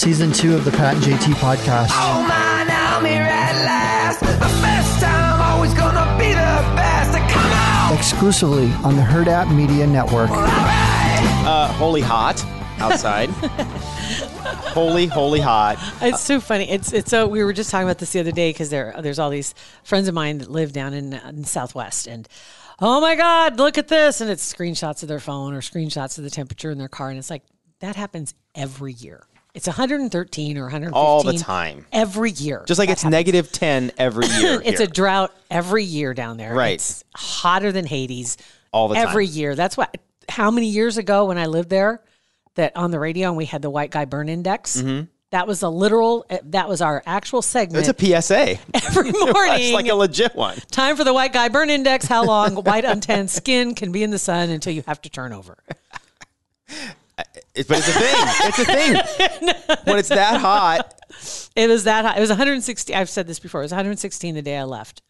season two of the Pat and JT podcast. Oh I'm here at last. The best time, always gonna be the best. Come exclusively on the Herd App Media Network. Uh, holy hot outside. holy, holy hot! It's so funny. It's it's so uh, we were just talking about this the other day because there there's all these friends of mine that live down in, uh, in Southwest and oh my god, look at this! And it's screenshots of their phone or screenshots of the temperature in their car, and it's like that happens every year. It's 113 or 115 all the time, every year. Just like it's happens. negative 10 every year. it's here. a drought every year down there. Right, it's hotter than Hades all the every time. year. That's why. How many years ago when I lived there, that on the radio and we had the white guy burn index. Mm-hmm. That was a literal. Eh, that was our actual segment. It's a PSA every morning. it's like a legit one. Time for the white guy burn index. How long white untanned skin can be in the sun until you have to turn over but it's a thing. It's a thing. no. When it's that hot. It was that hot. It was 160. I've said this before. It was 116 the day I left.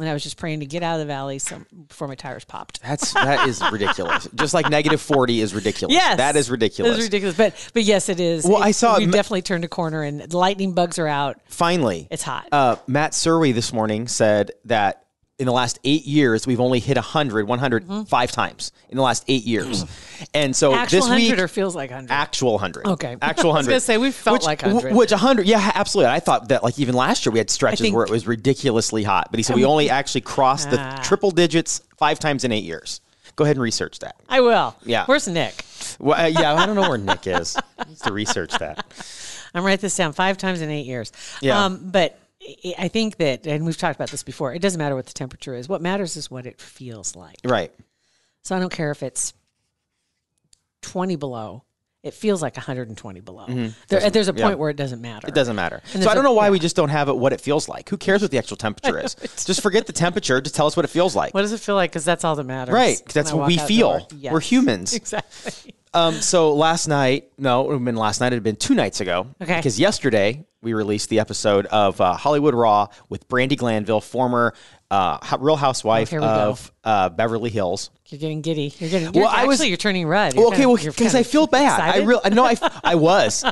And I was just praying to get out of the valley some, before my tires popped. That's that is ridiculous. Just like negative forty is ridiculous. Yes, that is ridiculous. It is ridiculous, but but yes, it is. Well, it, I saw we definitely turned a corner, and lightning bugs are out. Finally, it's hot. Uh, Matt Surwey this morning said that in the last eight years, we've only hit 100, 100 mm-hmm. five times in the last eight years. Hmm. And so actual this week. or feels like 100? Actual 100. Okay. Actual 100. I was going to say, we felt which, like 100. Which 100, yeah, absolutely. I thought that like even last year we had stretches think, where it was ridiculously hot. But he said I mean, we um, only actually crossed ah. the triple digits five times in eight years. Go ahead and research that. I will. Yeah. Where's Nick? Well, uh, yeah, I don't know where Nick is. to research that. I'm write this down five times in eight years. Yeah. Um, but I think that, and we've talked about this before, it doesn't matter what the temperature is. What matters is what it feels like. Right. So I don't care if it's 20 below. It feels like 120 below. Mm-hmm. There, there's a point yeah. where it doesn't matter. It doesn't matter. And so I don't a, know why yeah. we just don't have it what it feels like. Who cares what the actual temperature is? just forget the temperature. Just tell us what it feels like. What does it feel like? Because that's all that matters. Right. That's what we feel. Yes. We're humans. Exactly. Um, so last night, no, it would have been last night. It had been two nights ago. Okay. Because yesterday we released the episode of uh, Hollywood Raw with Brandy Glanville, former uh, Real Housewife oh, of uh, Beverly Hills. You're getting giddy. You're getting. You're, well, actually, I was. You're turning red. You're okay. Of, well, because I feel bad. Excited? I real. No, I, I was,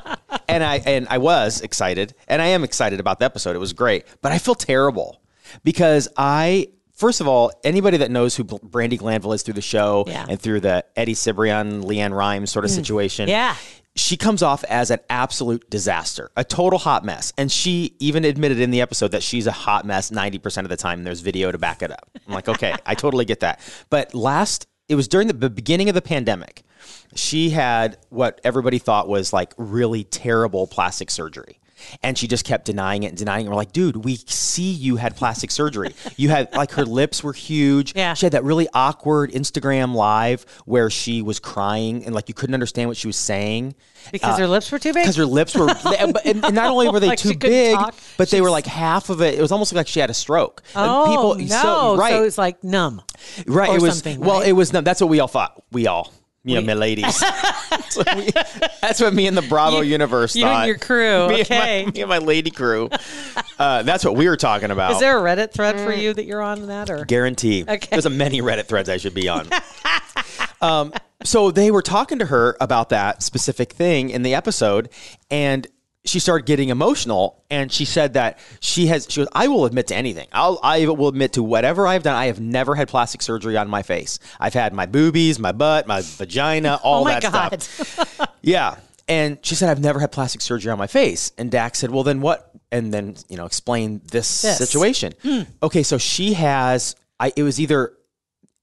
and I and I was excited, and I am excited about the episode. It was great, but I feel terrible because I First of all, anybody that knows who Brandy Glanville is through the show yeah. and through the Eddie Cibrian, Leanne Rhymes sort of mm. situation, yeah she comes off as an absolute disaster, a total hot mess. And she even admitted in the episode that she's a hot mess 90% of the time. And there's video to back it up. I'm like, okay, I totally get that. But last, it was during the beginning of the pandemic, she had what everybody thought was like really terrible plastic surgery. And she just kept denying it and denying it. We're like, dude, we see you had plastic surgery. You had like her lips were huge. Yeah. She had that really awkward Instagram live where she was crying and like you couldn't understand what she was saying. Because uh, her lips were too big? Because her lips were, oh, and, and, not only were they like too big, talk. but She's... they were like half of it. It was almost like she had a stroke. Oh, and people, no. So, right. so it was like numb. Right. it was, something, well, right? it was numb. That's what we all thought. We all yeah, my ladies. that's, what me, that's, what me and the Bravo you, universe you thought. and your crew. me, okay. and my, me and my lady crew. Uh, that's what we were talking about. Is there a Reddit thread mm. for you that you're on that? or Guarantee. Okay. There's a many Reddit threads I should be on. um, so they were talking to her about that specific thing in the episode. And she started getting emotional and she said that she has she was I will admit to anything. I'll I will admit to whatever I've done. I have never had plastic surgery on my face. I've had my boobies, my butt, my vagina, oh all oh my that God. stuff. yeah. And she said I've never had plastic surgery on my face. And Dax said, "Well, then what?" And then, you know, explain this, this. situation. Hmm. Okay, so she has I it was either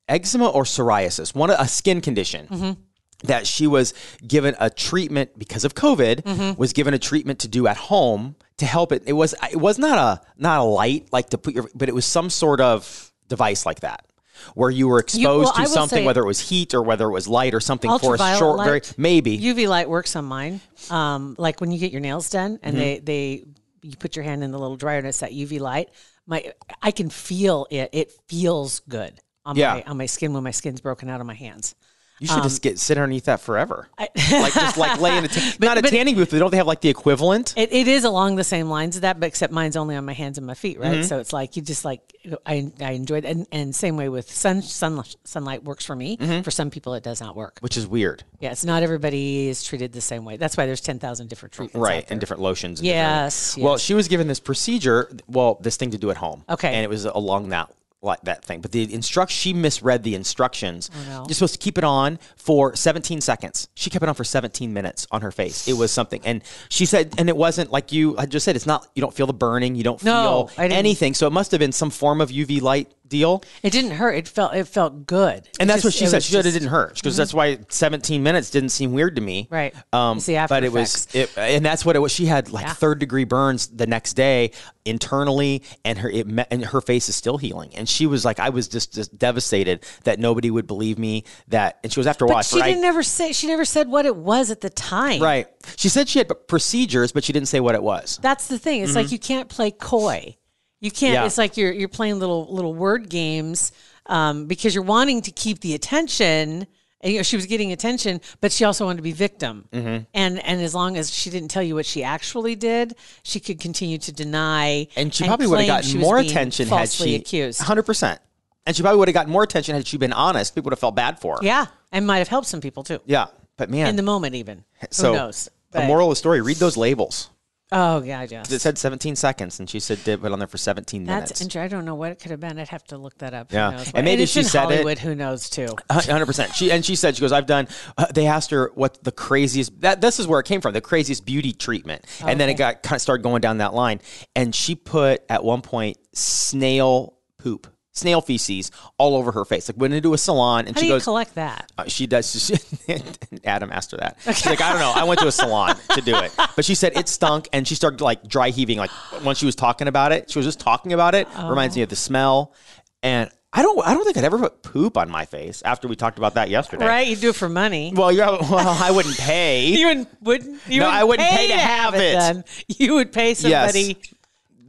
eczema or psoriasis, one a skin condition. Mm-hmm that she was given a treatment because of COVID, mm-hmm. was given a treatment to do at home to help it. It was it was not a not a light like to put your, but it was some sort of device like that where you were exposed you, well, to something, say, whether it was heat or whether it was light or something for a short, very, maybe UV light works on mine. Um, like when you get your nails done and mm-hmm. they they you put your hand in the little dryer and it's that UV light. My I can feel it. It feels good on yeah. my on my skin when my skin's broken out of my hands. You should um, just get sit underneath that forever, I, like just like lay in a t- but, not a but, tanning booth. But don't they have like the equivalent? It, it is along the same lines of that, but except mine's only on my hands and my feet, right? Mm-hmm. So it's like you just like I I enjoyed and and same way with sun sun sunlight works for me. Mm-hmm. For some people, it does not work, which is weird. Yeah, it's not everybody is treated the same way. That's why there's ten thousand different treatments, right? And different lotions. And yes, different. yes, Well, she was given this procedure. Well, this thing to do at home. Okay. And it was along that like that thing. But the instruct she misread the instructions. Oh, no. You're supposed to keep it on for 17 seconds. She kept it on for 17 minutes on her face. It was something, and she said, and it wasn't like you. I just said it's not. You don't feel the burning. You don't no, feel anything. So it must have been some form of UV light deal. It didn't hurt. It felt it felt good. And it that's just, what she said. She just, said it didn't hurt. because mm-hmm. "That's why 17 minutes didn't seem weird to me." Right. Um, See, but it was it, and that's what it was. She had like yeah. third degree burns the next day internally, and her it met, and her face is still healing. And she was like, "I was just, just devastated that nobody would believe me." That and she was after a She didn't ever say. She never said what it was at the time. Right. She said she had procedures, but she didn't say what it was. That's the thing. It's mm-hmm. like you can't play coy. You can't. Yeah. It's like you're you're playing little little word games um, because you're wanting to keep the attention. And, you know, she was getting attention, but she also wanted to be victim. Mm-hmm. And and as long as she didn't tell you what she actually did, she could continue to deny. And she probably would have gotten more attention had she accused. Hundred percent. And she probably would have gotten more attention had she been honest. People would have felt bad for her. Yeah, and might have helped some people too. Yeah, but man, in the moment, even so, who knows? the moral of the story: read those labels. Oh yeah, just. It said 17 seconds, and she said did put on there for 17 minutes. That's interesting. I don't know what it could have been. I'd have to look that up. Yeah, and maybe and she said Hollywood, it. Who knows? Too. 100. percent She and she said she goes. I've done. Uh, they asked her what the craziest. That this is where it came from. The craziest beauty treatment, okay. and then it got kind of started going down that line. And she put at one point snail poop snail feces all over her face. Like went into a salon and How she do you goes, collect that. Uh, she does. She, Adam asked her that. Okay. She's like, I don't know. I went to a salon to do it, but she said it stunk, and she started like dry heaving. Like when she was talking about it, she was just talking about it. Oh. Reminds me of the smell, and I don't. I don't think I'd ever put poop on my face. After we talked about that yesterday, right? You do it for money. Well, you well, I wouldn't pay. you wouldn't. wouldn't you no, wouldn't I wouldn't pay, pay to, have, it. Then. You would pay somebody. Yes.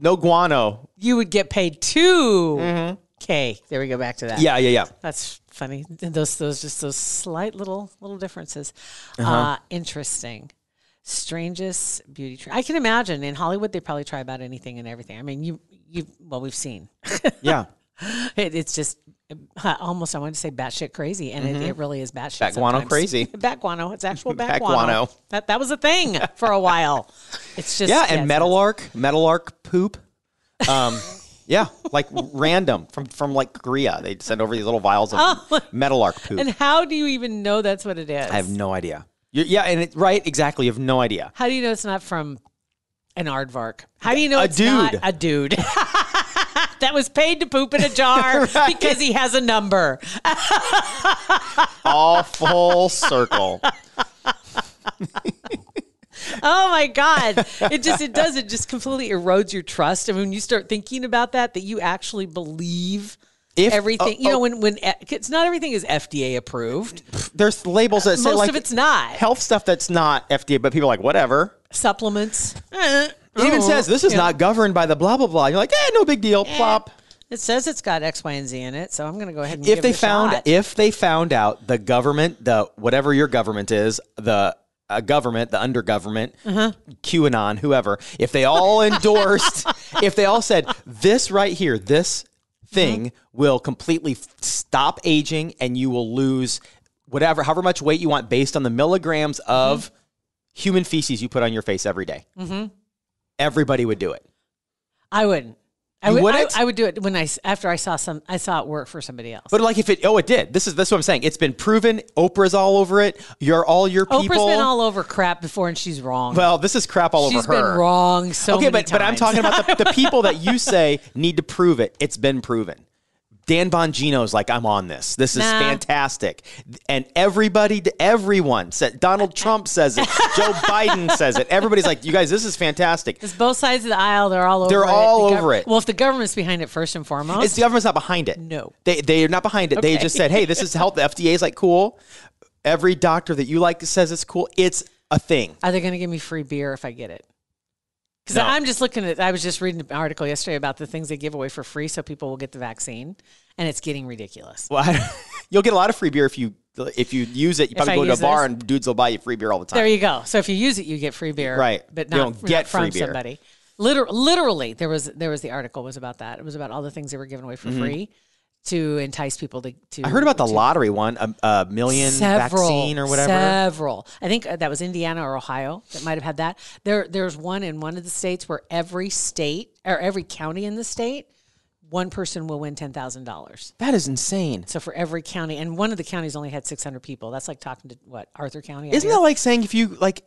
No guano. You would get paid too. mm-hmm. K. There we go back to that. Yeah, yeah, yeah. That's funny. Those those just those slight little little differences. Uh-huh. Uh, interesting. Strangest beauty tree. I can imagine in Hollywood they probably try about anything and everything. I mean, you you well we've seen. yeah. It, it's just almost I wanted to say batshit crazy, and mm-hmm. it, it, really is batshit. Bat guano crazy. Bat guano. It's actual bat, bat guano. guano. That that was a thing for a while. It's just yeah, and yeah, metal arc, metal poop. Um, yeah, like random from from like Korea. They send over these little vials of oh. metal arc poop. And how do you even know that's what it is? I have no idea. You're, yeah, and it, right, exactly. You have no idea. How do you know it's not from an aardvark? How do you know a it's dude. not a dude? that was paid to poop in a jar right. because he has a number. All full circle oh my god it just it does it just completely erodes your trust I and mean, when you start thinking about that that you actually believe if, everything oh, you know oh. when when eh, it's not everything is FDA approved. There's labels that uh, say most like, of it's not health stuff that's not FDA, but people are like whatever supplements. Eh. it even says this is yeah. not governed by the blah blah blah. you're like, eh, no big deal. Eh. Plop. It says it's got X, Y, and Z in it, so I'm going to go ahead and if they found if they found out the government, the whatever your government is, the a government, the undergovernment, uh-huh. QAnon, whoever, if they all endorsed, if they all said this right here, this uh-huh. thing mm-hmm. will completely stop aging and you will lose whatever, however much weight you want based on the milligrams mm-hmm. of mm-hmm. human feces you put on your face every day. Mm-hmm. Everybody would do it. I wouldn't. I would, I, I, would do it when I after I saw some I saw it work for somebody else. But like if it oh it did this is that's what I'm saying it's been proven Oprah's all over it you're all your people Oprah's been all over crap before and she's wrong. Well this is crap all she's over her. She's been wrong so okay but times. but I'm talking about the, the people that you say need to prove it. It's been proven. Dan Bongino's like, I'm on this. This is nah. fantastic. And everybody, everyone said, Donald Trump says it. Joe Biden says it. Everybody's like, you guys, this is fantastic. It's both sides of the aisle. They're all over They're it. all the over gov- it. Well, if the government's behind it, first and foremost. It's the government's not behind it. No. They, they're not behind it. Okay. They just said, hey, this is help. The FDA's like, cool. Every doctor that you like says it's cool. It's a thing. Are they going to give me free beer if I get it? Because no. I'm just looking at, I was just reading an article yesterday about the things they give away for free so people will get the vaccine, and it's getting ridiculous. Well, I, you'll get a lot of free beer if you if you use it. You probably go to a bar this. and dudes will buy you free beer all the time. There you go. So if you use it, you get free beer, right? But not, not get from somebody. Literally, literally, there was there was the article was about that. It was about all the things they were giving away for mm-hmm. free to entice people to. to I heard about the lottery one, a, a million several, vaccine or whatever. Several. I think uh, that was Indiana or Ohio that might have had that. There, there's one in one of the states where every state or every county in the state. One person will win ten thousand dollars. That is insane. So for every county, and one of the counties only had six hundred people. That's like talking to what Arthur County. Isn't that like saying if you like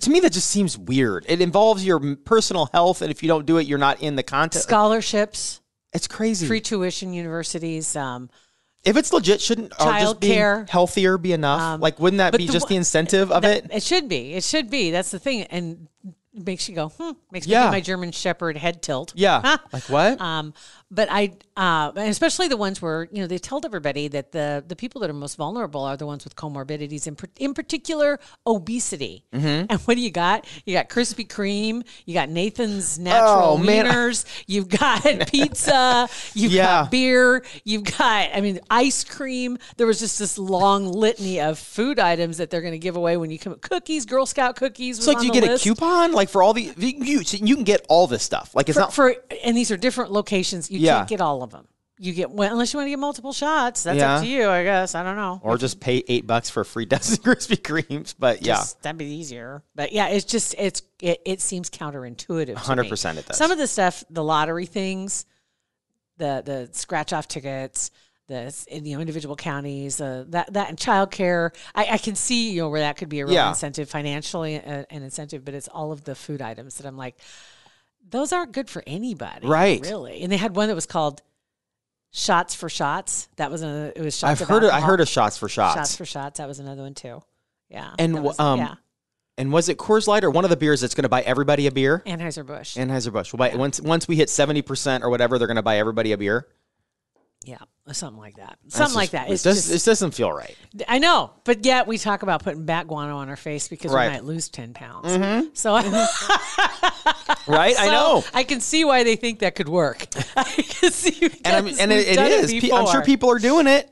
to me that just seems weird. It involves your personal health, and if you don't do it, you're not in the contest. Scholarships. It's crazy. Free tuition universities. Um, if it's legit, shouldn't child just care. healthier be enough? Um, like, wouldn't that be the, just the incentive of that, it? It should be. It should be. That's the thing. And it makes you go, hmm. Makes me get my German Shepherd head tilt. Yeah. like what? Um, but I, uh, especially the ones where you know they told everybody that the the people that are most vulnerable are the ones with comorbidities, in in particular obesity. Mm-hmm. And what do you got? You got Krispy Kreme. You got Nathan's natural oh, wieners. You've got pizza. You've yeah. got beer. You've got I mean ice cream. There was just this long litany of food items that they're going to give away when you come. Cookies, Girl Scout cookies. like you get list. a coupon like like for all the you you can get all this stuff. Like it's for, not for and these are different locations. You yeah. can't get all of them. You get well, unless you want to get multiple shots. That's yeah. up to you, I guess. I don't know. Or just pay eight bucks for a free dozen Krispy Kremes. But yeah, just, that'd be easier. But yeah, it's just it's it, it seems counterintuitive. Hundred percent, it does. Some of the stuff, the lottery things, the the scratch off tickets this in you know individual counties uh, that that and childcare. I, I can see you know where that could be a real yeah. incentive financially uh, an incentive, but it's all of the food items that I'm like, those aren't good for anybody, right? Really. And they had one that was called Shots for Shots. That was another. It was shots. I've heard. Of, I heard of Shots for Shots. Shots for Shots. That was another one too. Yeah. And was, um. Yeah. And was it Coors Light or one of the beers that's going to buy everybody a beer? Anheuser Busch. Anheuser Busch. We'll buy yeah. once once we hit seventy percent or whatever, they're going to buy everybody a beer. Yeah, something like that. Something just, like that. It's it does, just, it doesn't feel right. I know, but yet we talk about putting bat guano on our face because right. we might lose ten pounds. Mm-hmm. So, right, so I know. I can see why they think that could work. I can see, and, I mean, and it, it is. It I'm sure people are doing it.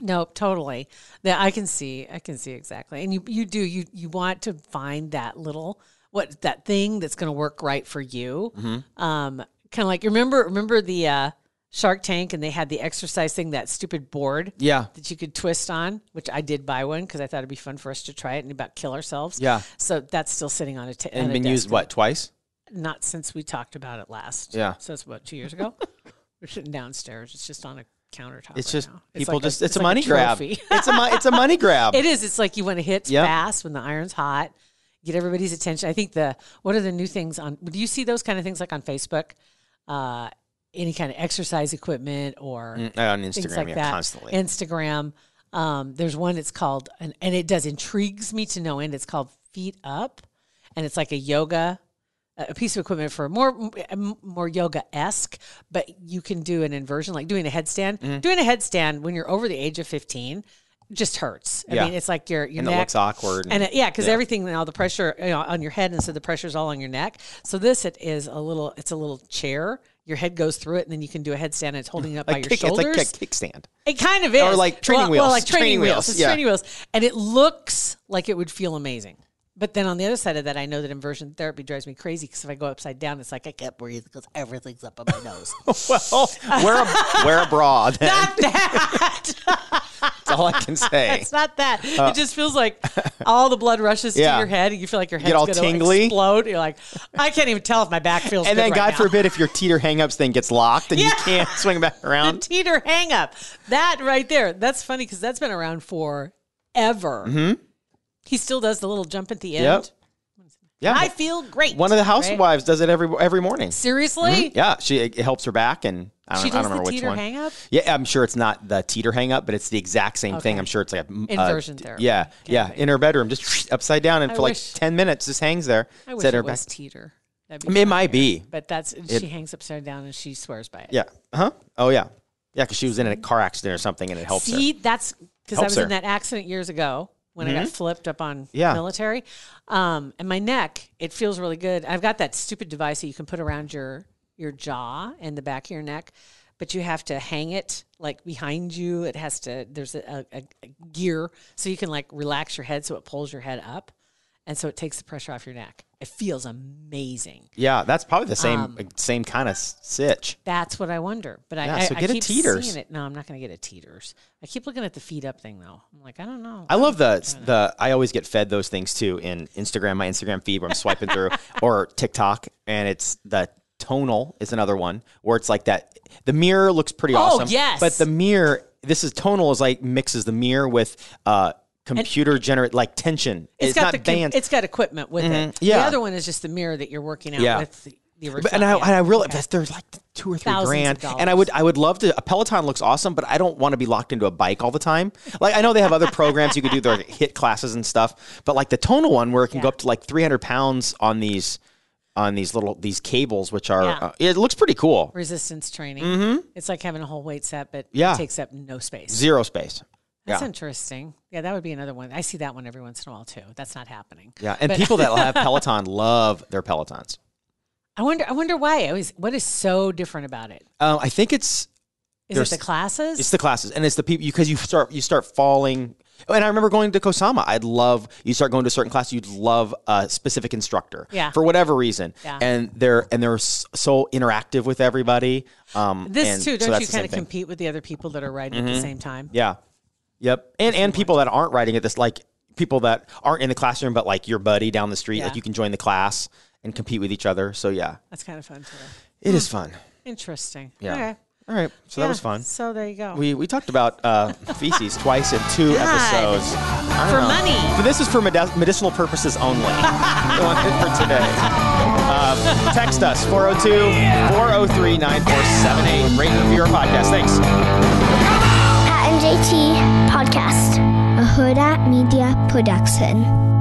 Nope, totally. That I can see. I can see exactly. And you, you do. You you want to find that little what that thing that's going to work right for you. Mm-hmm. Um, kind of like remember remember the. Uh, Shark Tank and they had the exercise thing, that stupid board. Yeah. That you could twist on, which I did buy one because I thought it'd be fun for us to try it and about kill ourselves. Yeah. So that's still sitting on a table. And been used what, twice? Not since we talked about it last. Yeah. So it's about two years ago. We're sitting downstairs. It's just on a countertop. It's right just now. people it's like just a, it's, a like money a grab. it's a it's a money grab. It is. It's like you want to hit yep. fast when the iron's hot. Get everybody's attention. I think the what are the new things on? Do you see those kind of things like on Facebook? Uh, any kind of exercise equipment or mm, uh, on Instagram, like yeah, that. constantly. Instagram. Um, there's one that's called, and, and it does intrigues me to no end. It's called Feet Up, and it's like a yoga, a piece of equipment for more more yoga esque, but you can do an inversion, like doing a headstand. Mm-hmm. Doing a headstand when you're over the age of 15 just hurts. I yeah. mean, it's like your your and neck. looks awkward. And, and it, yeah, because yeah. everything all the pressure you know, on your head, and so the pressure's all on your neck. So this it is a little. It's a little chair your head goes through it, and then you can do a headstand. And it's holding it up like by your shoulders. It's like a kickstand. It kind of is, or like training well, wheels. Well, like training, training wheels. wheels. It's yeah. training wheels, and it looks like it would feel amazing. But then on the other side of that, I know that inversion therapy drives me crazy because if I go upside down, it's like I can't breathe because everything's up on my nose. well, wear a, wear a bra. Then. Not that all I can say. it's not that. Uh, it just feels like all the blood rushes yeah. to your head. And you feel like your head's you all tingly. explode. You're like, I can't even tell if my back feels. And then, right God now. forbid, if your teeter hangups thing gets locked and yeah. you can't swing back around. the teeter hangup. That right there. That's funny because that's been around for Mm-hmm. He still does the little jump at the end. Yep. Yeah, I feel great. One of the housewives right? does it every every morning. Seriously? Mm-hmm. Yeah, she it helps her back and I don't, she does I don't remember the teeter which one. Hang up? Yeah, I'm sure it's not the teeter hang up, but it's the exact same okay. thing. I'm sure it's like a inversion uh, therapy. Yeah, yeah, in her bedroom, just upside down, and I for like ten minutes, just hangs there. I wish it her was teeter. I mean, it might be, but that's it, she hangs upside down and she swears by it. Yeah. Huh. Oh yeah. Yeah, because she was in a car accident or something, and it helps. See, her. that's because I was her. in that accident years ago when mm-hmm. I got mm-hmm. flipped up on yeah. military. Um, and my neck, it feels really good. I've got that stupid device that you can put around your your jaw and the back of your neck, but you have to hang it like behind you. It has to, there's a, a, a gear so you can like relax your head so it pulls your head up. And so it takes the pressure off your neck. It feels amazing. Yeah, that's probably the same um, same kind of sitch. That's what I wonder. But I, yeah, I, so get I keep a teeters. it. No, I'm not going to get a teeters. I keep looking at the feed up thing though. I'm like, I don't know. I, I love the the. I always get fed those things too in Instagram, my Instagram feed where I'm swiping through, or TikTok, and it's the Tonal is another one where it's like that. The mirror looks pretty oh, awesome. yes. But the mirror, this is Tonal is like mixes the mirror with uh, computer generate like tension. It's, it's got not the, band. It's got equipment with mm-hmm. it. Yeah. The other one is just the mirror that you're working out yeah. with. The, but, and I, and I realize okay. they're like two or three Thousands grand, and I would I would love to. A Peloton looks awesome, but I don't want to be locked into a bike all the time. Like I know they have other programs you could do, their hit classes and stuff, but like the tonal one where it can yeah. go up to like three hundred pounds on these on these little these cables, which are Yeah. uh, it looks pretty cool. Resistance training. Mm-hmm. It's like having a whole weight set, but Yeah. it takes up no space. Zero space. That's yeah. interesting. Yeah, that would be another one. I see that one every once in a while too. That's not happening. Yeah, and But- people that have Peloton love their Pelotons. I wonder. I wonder why. I was. What is so different about it? Um, I think it's Is it the classes? it's the classes, and it's the people because you start you start falling and I remember going to Kosama. I'd love you start going to a certain class, you'd love a specific instructor yeah. for whatever reason. Yeah. And they're and they're so interactive with everybody. Um, this too, don't so you kind of compete with the other people that are writing mm-hmm. at the mm-hmm. same time? Yeah. Yep. And and people that aren't writing at this like people that aren't in the classroom but like your buddy down the street, yeah. like you can join the class and compete with each other. So yeah. That's kind of fun too. It is fun. Hmm. Interesting. Yeah. Okay. All right, so yeah, that was fun. So there you go. We we talked about uh, feces twice in two God. episodes. For know. money. But this is for medicinal purposes only. for today. Um, text us 402 403 9478. Rate and review our podcast. Thanks. Pat and JT Podcast, a Huda Media Production.